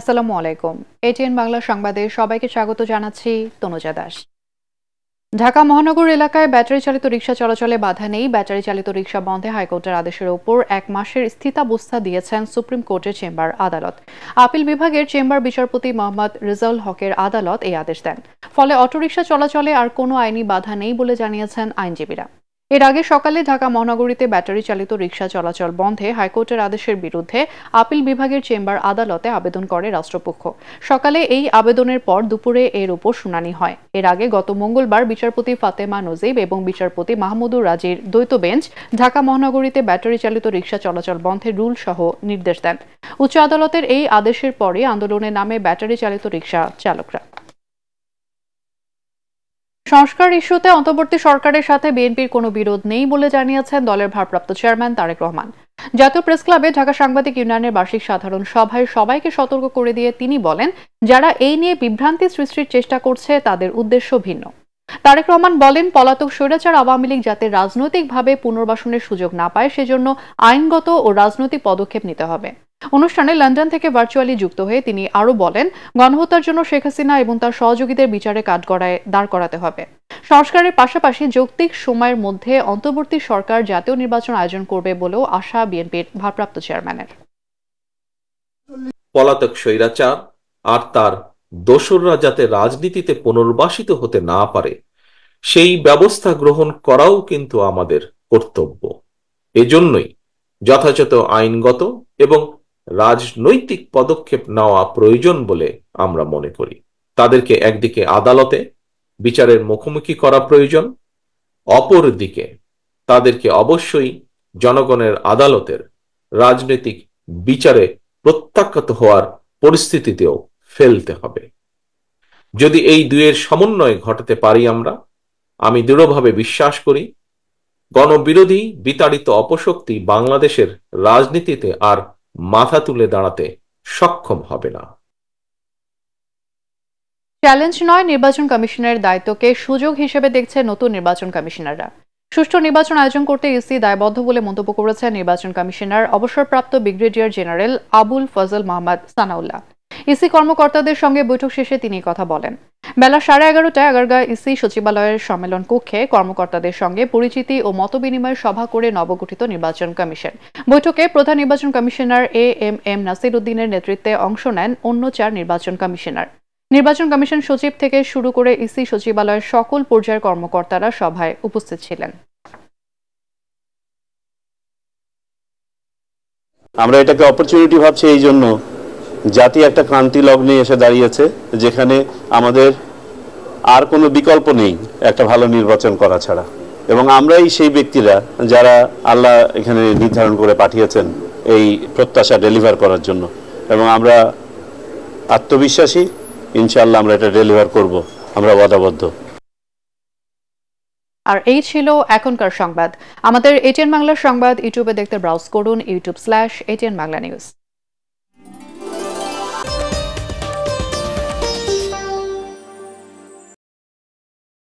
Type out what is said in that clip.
আসসালামু আলাইকুম এটিএন বাংলা সংবাদে সবাইকে স্বাগত জানাচ্ছি তনুজা দাস ঢাকা মহানগর এলাকায় ব্যাটারি চালিত রিক্সা চলাচলে বাধা নেই ব্যাটারি চালিত রিক্সা বন্ধে হাইকোর্টের আদেশের ওপর এক মাসের স্থিতাবস্থা দিয়েছেন সুপ্রিম কোর্টের চেম্বার আদালত আপিল বিভাগের চেম্বার বিচারপতি মোহাম্মদ রিজাউল হকের আদালত এই আদেশ দেন ফলে অটোরিকশা চলাচলে আর কোনো আইনি বাধা নেই বলে জানিয়েছেন আইনজীবীরা এর আগে সকালে ঢাকা মহানগরীতে ব্যাটারি চালিত রিকশা চলাচল বন্ধে হাইকোর্টের আদেশের বিরুদ্ধে আপিল বিভাগের চেম্বার আদালতে আবেদন করে রাষ্ট্রপক্ষ সকালে এই আবেদনের পর দুপুরে এর উপর শুনানি হয় এর আগে গত মঙ্গলবার বিচারপতি ফাতেমা নজিব এবং বিচারপতি মাহমুদুর রাজির দ্বৈত বেঞ্চ ঢাকা মহানগরীতে ব্যাটারি চালিত রিকশা চলাচল বন্ধে রুল সহ নির্দেশ দেন উচ্চ আদালতের এই আদেশের পরে আন্দোলনের নামে ব্যাটারি চালিত রিকশা চালকরা সংস্কার ইস্যুতে অন্তর্বর্তী সরকারের সাথে বিএনপির কোনো বিরোধ নেই বলে জানিয়েছেন দলের ভারপ্রাপ্ত চেয়ারম্যান তারেক রহমান জাতীয় প্রেস ক্লাবে ঢাকা সাংবাদিক ইউনিয়নের বার্ষিক সাধারণ সভায় সবাইকে সতর্ক করে দিয়ে তিনি বলেন যারা এই নিয়ে বিভ্রান্তি সৃষ্টির চেষ্টা করছে তাদের উদ্দেশ্য ভিন্ন তারেক রহমান বলেন পলাতক স্বৈরাচার আওয়ামী লীগ যাতে রাজনৈতিকভাবে পুনর্বাসনের সুযোগ না পায় সেজন্য আইনগত ও রাজনৈতিক পদক্ষেপ নিতে হবে অনুষ্ঠানে লন্ডন থেকে ভার্চুয়ালি যুক্ত হয়ে তিনি আরও বলেন গণহত্যার জন্য শেখ হাসিনা এবং তার সহযোগীদের বিচারে কাঠ গড়ায় দাঁড় করাতে হবে সংস্কারের পাশাপাশি যৌক্তিক সময়ের মধ্যে অন্তর্বর্তী সরকার জাতীয় নির্বাচন আয়োজন করবে বলেও আশা বিএনপির ভারপ্রাপ্ত চেয়ারম্যানের পলাতক স্বৈরাচার আর তার দোসররা যাতে রাজনীতিতে পুনর্বাসিত হতে না পারে সেই ব্যবস্থা গ্রহণ করাও কিন্তু আমাদের কর্তব্য এজন্যই যথাযথ আইনগত এবং রাজনৈতিক পদক্ষেপ নেওয়া প্রয়োজন বলে আমরা মনে করি তাদেরকে একদিকে আদালতে বিচারের মুখোমুখি করা প্রয়োজন অপরদিকে তাদেরকে অবশ্যই জনগণের আদালতের রাজনৈতিক বিচারে প্রত্যাখ্যাত হওয়ার পরিস্থিতিতেও ফেলতে হবে যদি এই দুয়ের সমন্বয় ঘটাতে পারি আমরা আমি দৃঢ়ভাবে বিশ্বাস করি গণবিরোধী বিতাড়িত অপশক্তি বাংলাদেশের রাজনীতিতে আর মাথা তুলে দাঁড়াতে সক্ষম হবে না চ্যালেঞ্জ নয় নির্বাচন কমিশনের দায়িত্বকে সুযোগ হিসেবে দেখছে নতুন নির্বাচন কমিশনাররা সুষ্ঠু নির্বাচন আয়োজন করতে ইসি দায়বদ্ধ বলে মন্তব্য করেছেন নির্বাচন কমিশনার অবসরপ্রাপ্ত brigadier general Abul Fazal Mohammad Sanaullah EC কর্মকর্তাদের সঙ্গে বৈঠক শেষে তিনি কথা বলেন বেলা সাড়ে এগারোটায় আগারগা ইসি সচিবালয়ের সম্মেলন কক্ষে কর্মকর্তাদের সঙ্গে পরিচিতি ও মতবিনিময় সভা করে নবগঠিত নির্বাচন কমিশন বৈঠকে প্রধান নির্বাচন commissioner A M M Nasir উদ্দিনের নেতৃত্বে অংশ নেন অন্য চার নির্বাচন কমিশনার নির্বাচন কমিশন সচিব থেকে শুরু করে ইসি সচিবালয়ের সকল পর্যায়ের কর্মকর্তারা সভায় উপস্থিত ছিলেন আমরা এটাকে অপরচুনিটি ভাবছি এই জন্য জাতি একটা ক্রান্তি লগ্নে এসে দাঁড়িয়েছে যেখানে আমাদের আর কোনো বিকল্প নেই একটা ভালো নির্বাচন করা ছাড়া এবং আমরাই সেই ব্যক্তিরা যারা আল্লাহ এখানে নির্ধারণ করে পাঠিয়েছেন এই প্রত্যাশা ডেলিভার করার জন্য এবং আমরা আত্মবিশ্বাসী ইনশাল্লাহ আমরা এটা ডেলিভার করব আমরা ওয়াদাবদ্ধ আর এই ছিল এখনকার সংবাদ আমাদের এটিএন বাংলার সংবাদ ইউটিউবে দেখতে ব্রাউজ করুন YouTube slash ATN Bangla news